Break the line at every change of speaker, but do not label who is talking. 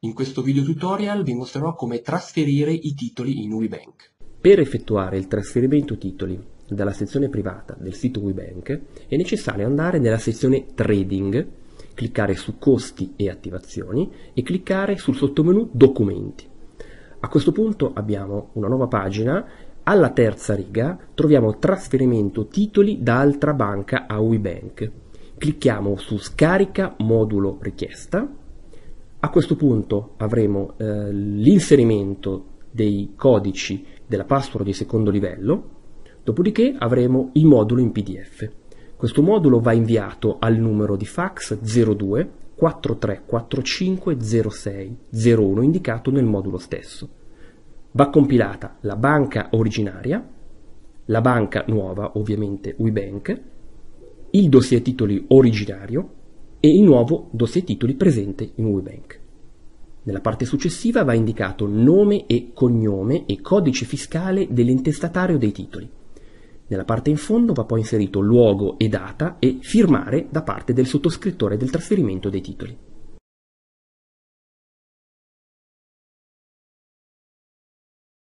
In questo video tutorial vi mostrerò
come trasferire i titoli in WeBank. Per effettuare il trasferimento titoli dalla sezione privata del sito WeBank è necessario andare nella sezione Trading, cliccare su Costi e Attivazioni e cliccare sul sottomenu Documenti. A questo punto abbiamo una nuova pagina, alla terza riga troviamo Trasferimento titoli da altra banca a WeBank. Clicchiamo su Scarica modulo richiesta a questo punto avremo eh, l'inserimento dei codici della password di secondo livello, dopodiché avremo il modulo in PDF. Questo modulo va inviato al numero di fax 02 4345 06 01 indicato nel modulo stesso. Va compilata la banca originaria, la banca nuova, ovviamente WeBank, il dossier titoli originario, e il nuovo dossier titoli presente in WeBank. Nella parte successiva va indicato nome e cognome e codice fiscale dell'intestatario dei titoli. Nella parte in fondo va poi inserito luogo e data e firmare da parte del sottoscrittore del
trasferimento dei titoli.